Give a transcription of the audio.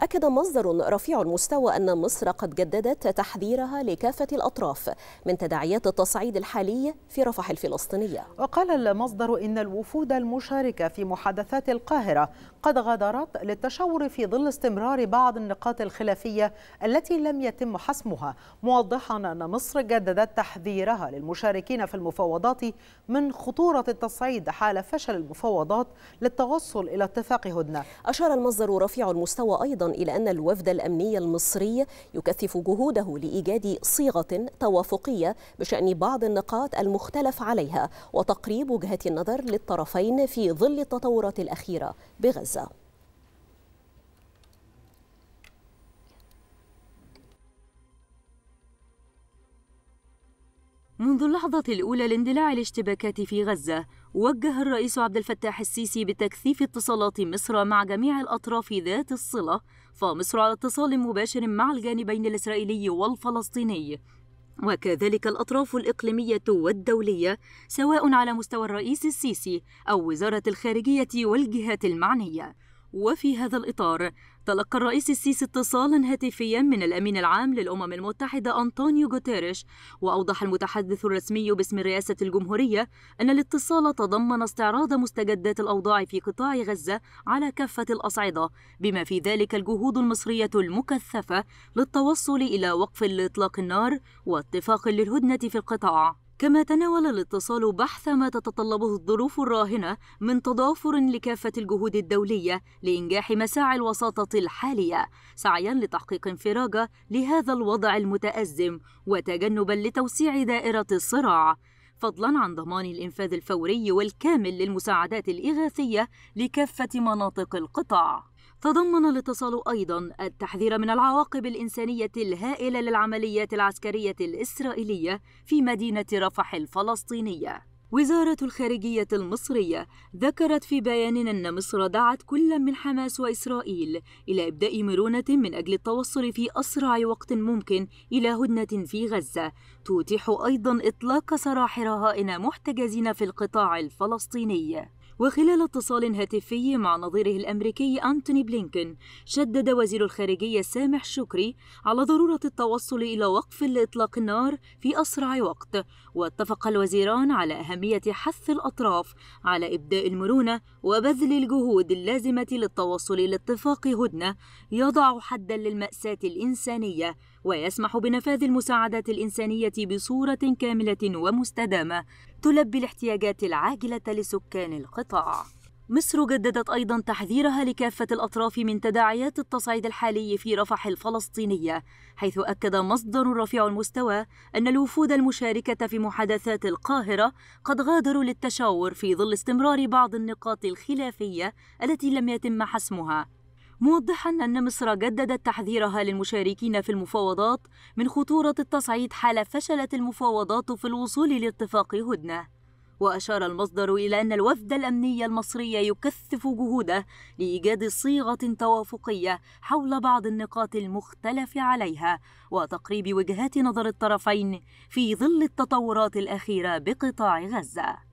أكد مصدر رفيع المستوى أن مصر قد جددت تحذيرها لكافة الأطراف من تداعيات التصعيد الحالي في رفح الفلسطينية وقال المصدر إن الوفود المشاركة في محادثات القاهرة قد غادرت للتشاور في ظل استمرار بعض النقاط الخلافية التي لم يتم حسمها موضحا أن مصر جددت تحذيرها للمشاركين في المفاوضات من خطورة التصعيد حال فشل المفاوضات للتوصل إلى اتفاق هدنة أشار المصدر رفيع المستوى أيضا إلى أن الوفد الأمني المصري يكثف جهوده لإيجاد صيغة توافقية بشأن بعض النقاط المختلف عليها وتقريب وجهات النظر للطرفين في ظل التطورات الأخيرة بغزة منذ اللحظة الأولى لاندلاع الاشتباكات في غزة وجه الرئيس عبد الفتاح السيسي بتكثيف اتصالات مصر مع جميع الأطراف ذات الصلة فمصر على اتصال مباشر مع الجانبين الإسرائيلي والفلسطيني وكذلك الأطراف الإقليمية والدولية سواء على مستوى الرئيس السيسي أو وزارة الخارجية والجهات المعنية وفي هذا الإطار تلقى الرئيس السيسي اتصالا هاتفيا من الأمين العام للأمم المتحدة أنطونيو غوتيريش وأوضح المتحدث الرسمي باسم رئاسة الجمهورية أن الاتصال تضمن استعراض مستجدات الأوضاع في قطاع غزة على كافة الأصعدة بما في ذلك الجهود المصرية المكثفة للتوصل إلى وقف لإطلاق النار واتفاق للهدنة في القطاع كما تناول الاتصال بحث ما تتطلبه الظروف الراهنة من تضافر لكافة الجهود الدولية لإنجاح مساعي الوساطة الحالية سعيا لتحقيق انفراجة لهذا الوضع المتأزم وتجنبا لتوسيع دائرة الصراع فضلا عن ضمان الإنفاذ الفوري والكامل للمساعدات الإغاثية لكافة مناطق القطاع تضمن الاتصال أيضا التحذير من العواقب الإنسانية الهائلة للعمليات العسكرية الإسرائيلية في مدينة رفح الفلسطينية. وزارة الخارجية المصرية ذكرت في بيان أن مصر دعت كل من حماس وإسرائيل إلى إبداء مرونة من أجل التوصل في أسرع وقت ممكن إلى هدنة في غزة تتيح أيضا إطلاق سراح رهائن محتجزين في القطاع الفلسطيني وخلال اتصال هاتفي مع نظيره الأمريكي أنتوني بلينكن شدد وزير الخارجية سامح شكري على ضرورة التوصل إلى وقف لإطلاق النار في أسرع وقت واتفق الوزيران على أهمية حث الأطراف على إبداء المرونة وبذل الجهود اللازمة للتوصل إلى اتفاق هدنة يضع حدا للمأساة الإنسانية ويسمح بنفاذ المساعدات الإنسانية بصورة كاملة ومستدامة تلبي الاحتياجات العاجلة لسكان القطاع. مصر جددت أيضا تحذيرها لكافة الأطراف من تداعيات التصعيد الحالي في رفح الفلسطينية، حيث أكد مصدر رفيع المستوى أن الوفود المشاركة في محادثات القاهرة قد غادروا للتشاور في ظل استمرار بعض النقاط الخلافية التي لم يتم حسمها موضحا أن مصر جددت تحذيرها للمشاركين في المفاوضات من خطورة التصعيد حال فشلت المفاوضات في الوصول لاتفاق هدنة وأشار المصدر إلى أن الوفد الأمني المصري يكثف جهوده لإيجاد صيغة توافقية حول بعض النقاط المختلف عليها وتقريب وجهات نظر الطرفين في ظل التطورات الأخيرة بقطاع غزة